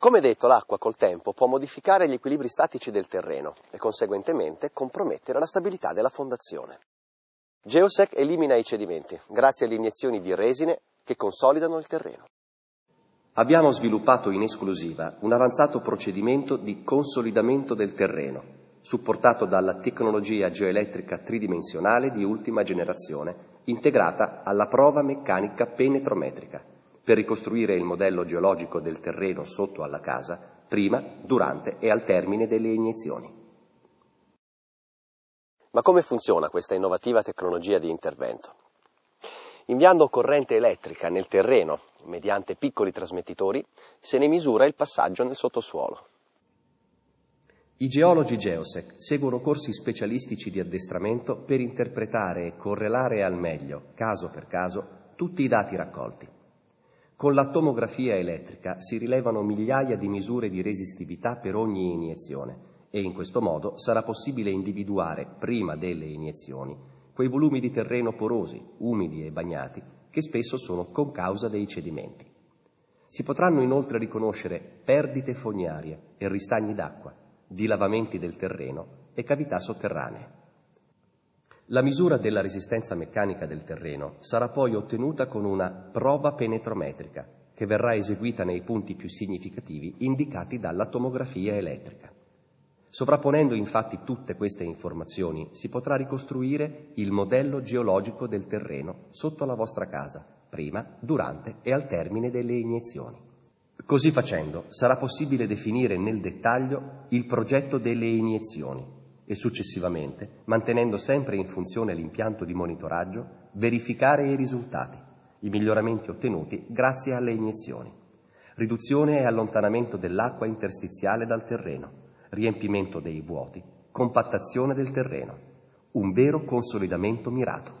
Come detto, l'acqua col tempo può modificare gli equilibri statici del terreno e conseguentemente compromettere la stabilità della fondazione. Geosec elimina i cedimenti grazie alle iniezioni di resine che consolidano il terreno. Abbiamo sviluppato in esclusiva un avanzato procedimento di consolidamento del terreno, supportato dalla tecnologia geoelettrica tridimensionale di ultima generazione, integrata alla prova meccanica penetrometrica per ricostruire il modello geologico del terreno sotto alla casa prima, durante e al termine delle iniezioni. Ma come funziona questa innovativa tecnologia di intervento? Inviando corrente elettrica nel terreno mediante piccoli trasmettitori se ne misura il passaggio nel sottosuolo. I geologi GeoSec seguono corsi specialistici di addestramento per interpretare e correlare al meglio, caso per caso, tutti i dati raccolti. Con la tomografia elettrica si rilevano migliaia di misure di resistività per ogni iniezione e in questo modo sarà possibile individuare, prima delle iniezioni, quei volumi di terreno porosi, umidi e bagnati che spesso sono causa dei cedimenti. Si potranno inoltre riconoscere perdite fognarie e ristagni d'acqua, dilavamenti del terreno e cavità sotterranee. La misura della resistenza meccanica del terreno sarà poi ottenuta con una prova penetrometrica che verrà eseguita nei punti più significativi indicati dalla tomografia elettrica. Sovrapponendo infatti tutte queste informazioni si potrà ricostruire il modello geologico del terreno sotto la vostra casa, prima, durante e al termine delle iniezioni. Così facendo sarà possibile definire nel dettaglio il progetto delle iniezioni e successivamente, mantenendo sempre in funzione l'impianto di monitoraggio, verificare i risultati, i miglioramenti ottenuti grazie alle iniezioni, riduzione e allontanamento dell'acqua interstiziale dal terreno, riempimento dei vuoti, compattazione del terreno, un vero consolidamento mirato.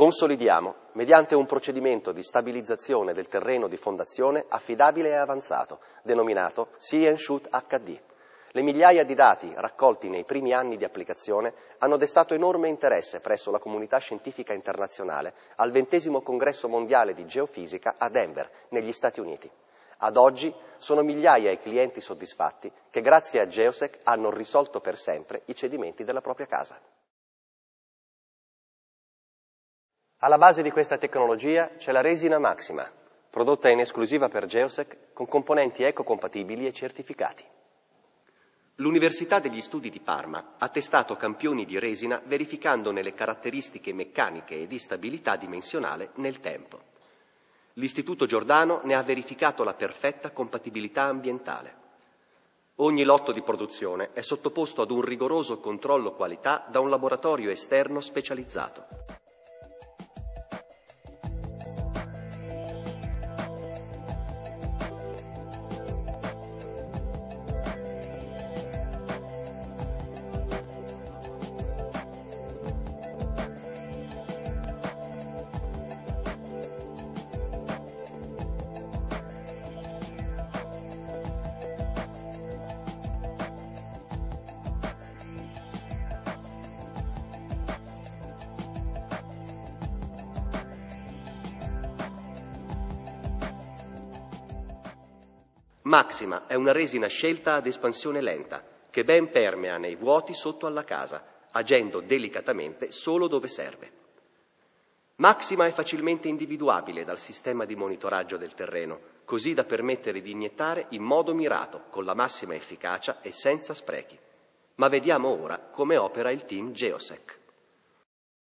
consolidiamo mediante un procedimento di stabilizzazione del terreno di fondazione affidabile e avanzato, denominato and Shoot HD. Le migliaia di dati raccolti nei primi anni di applicazione hanno destato enorme interesse presso la comunità scientifica internazionale al ventesimo congresso mondiale di geofisica a Denver, negli Stati Uniti. Ad oggi sono migliaia i clienti soddisfatti che grazie a Geosec hanno risolto per sempre i cedimenti della propria casa. Alla base di questa tecnologia c'è la resina Maxima, prodotta in esclusiva per Geosec con componenti ecocompatibili e certificati. L'Università degli Studi di Parma ha testato campioni di resina verificandone le caratteristiche meccaniche e di stabilità dimensionale nel tempo. L'Istituto Giordano ne ha verificato la perfetta compatibilità ambientale. Ogni lotto di produzione è sottoposto ad un rigoroso controllo qualità da un laboratorio esterno specializzato. Maxima è una resina scelta ad espansione lenta, che ben permea nei vuoti sotto alla casa, agendo delicatamente solo dove serve. Maxima è facilmente individuabile dal sistema di monitoraggio del terreno, così da permettere di iniettare in modo mirato, con la massima efficacia e senza sprechi. Ma vediamo ora come opera il team Geosec.